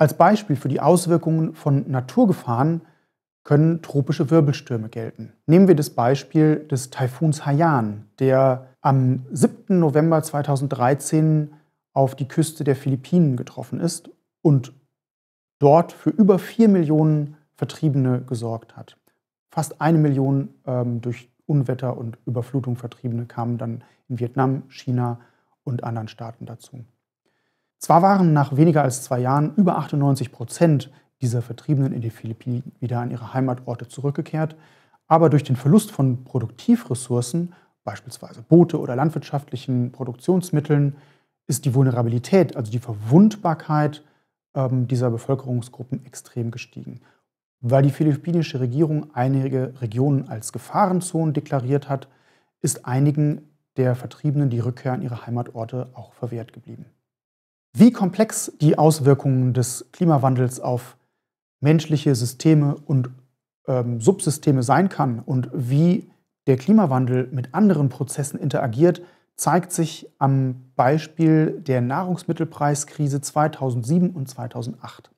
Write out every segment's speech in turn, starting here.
Als Beispiel für die Auswirkungen von Naturgefahren können tropische Wirbelstürme gelten. Nehmen wir das Beispiel des Taifuns Haiyan, der am 7. November 2013 auf die Küste der Philippinen getroffen ist und dort für über 4 Millionen Vertriebene gesorgt hat. Fast eine Million ähm, durch Unwetter und Überflutung Vertriebene kamen dann in Vietnam, China und anderen Staaten dazu. Zwar waren nach weniger als zwei Jahren über 98 Prozent dieser Vertriebenen in die Philippinen wieder an ihre Heimatorte zurückgekehrt, aber durch den Verlust von Produktivressourcen, beispielsweise Boote oder landwirtschaftlichen Produktionsmitteln, ist die Vulnerabilität, also die Verwundbarkeit ähm, dieser Bevölkerungsgruppen extrem gestiegen. Weil die philippinische Regierung einige Regionen als Gefahrenzonen deklariert hat, ist einigen der Vertriebenen die Rückkehr an ihre Heimatorte auch verwehrt geblieben. Wie komplex die Auswirkungen des Klimawandels auf menschliche Systeme und ähm, Subsysteme sein kann und wie der Klimawandel mit anderen Prozessen interagiert, zeigt sich am Beispiel der Nahrungsmittelpreiskrise 2007 und 2008.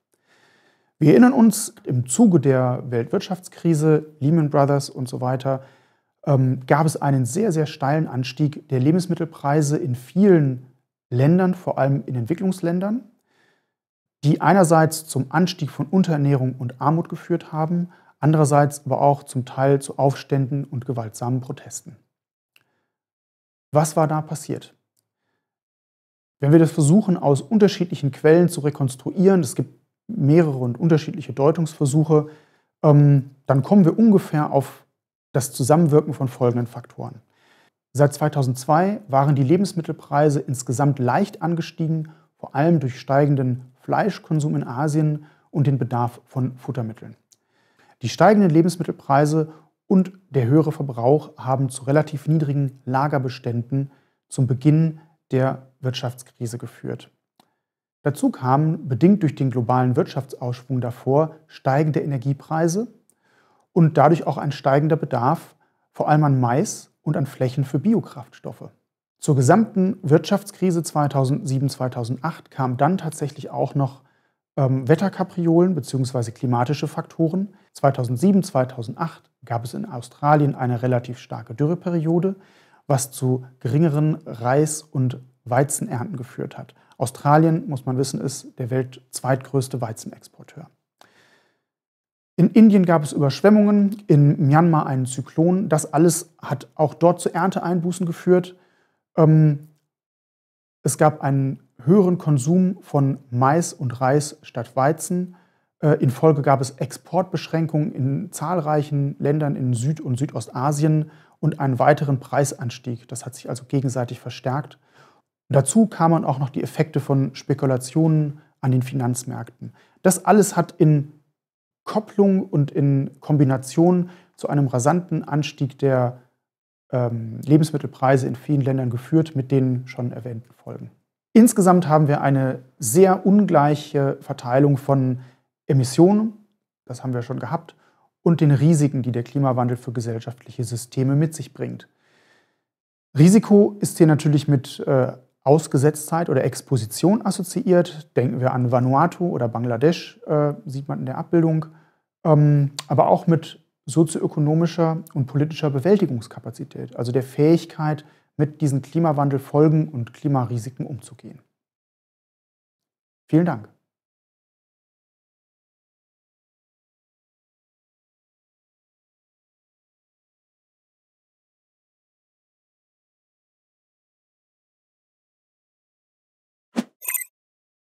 Wir erinnern uns, im Zuge der Weltwirtschaftskrise, Lehman Brothers und so weiter, ähm, gab es einen sehr, sehr steilen Anstieg der Lebensmittelpreise in vielen Ländern, vor allem in Entwicklungsländern, die einerseits zum Anstieg von Unterernährung und Armut geführt haben, andererseits aber auch zum Teil zu Aufständen und gewaltsamen Protesten. Was war da passiert? Wenn wir das versuchen, aus unterschiedlichen Quellen zu rekonstruieren, es gibt mehrere und unterschiedliche Deutungsversuche, ähm, dann kommen wir ungefähr auf das Zusammenwirken von folgenden Faktoren. Seit 2002 waren die Lebensmittelpreise insgesamt leicht angestiegen, vor allem durch steigenden Fleischkonsum in Asien und den Bedarf von Futtermitteln. Die steigenden Lebensmittelpreise und der höhere Verbrauch haben zu relativ niedrigen Lagerbeständen zum Beginn der Wirtschaftskrise geführt. Dazu kamen, bedingt durch den globalen Wirtschaftsausschwung davor, steigende Energiepreise und dadurch auch ein steigender Bedarf, vor allem an Mais und an Flächen für Biokraftstoffe. Zur gesamten Wirtschaftskrise 2007-2008 kam dann tatsächlich auch noch ähm, Wetterkapriolen bzw. klimatische Faktoren. 2007-2008 gab es in Australien eine relativ starke Dürreperiode, was zu geringeren Reis- und Weizenernten geführt hat. Australien, muss man wissen, ist der weltzweitgrößte Weizenexporteur. In Indien gab es Überschwemmungen, in Myanmar einen Zyklon. Das alles hat auch dort zu Ernteeinbußen geführt. Ähm, es gab einen höheren Konsum von Mais und Reis statt Weizen. Äh, in Folge gab es Exportbeschränkungen in zahlreichen Ländern in Süd- und Südostasien und einen weiteren Preisanstieg. Das hat sich also gegenseitig verstärkt. dazu kamen auch noch die Effekte von Spekulationen an den Finanzmärkten. Das alles hat in Kopplung und in Kombination zu einem rasanten Anstieg der ähm, Lebensmittelpreise in vielen Ländern geführt, mit den schon erwähnten Folgen. Insgesamt haben wir eine sehr ungleiche Verteilung von Emissionen, das haben wir schon gehabt, und den Risiken, die der Klimawandel für gesellschaftliche Systeme mit sich bringt. Risiko ist hier natürlich mit äh, Ausgesetztheit oder Exposition assoziiert. Denken wir an Vanuatu oder Bangladesch, äh, sieht man in der Abbildung ähm, aber auch mit sozioökonomischer und politischer Bewältigungskapazität, also der Fähigkeit, mit diesen Klimawandelfolgen und Klimarisiken umzugehen. Vielen Dank.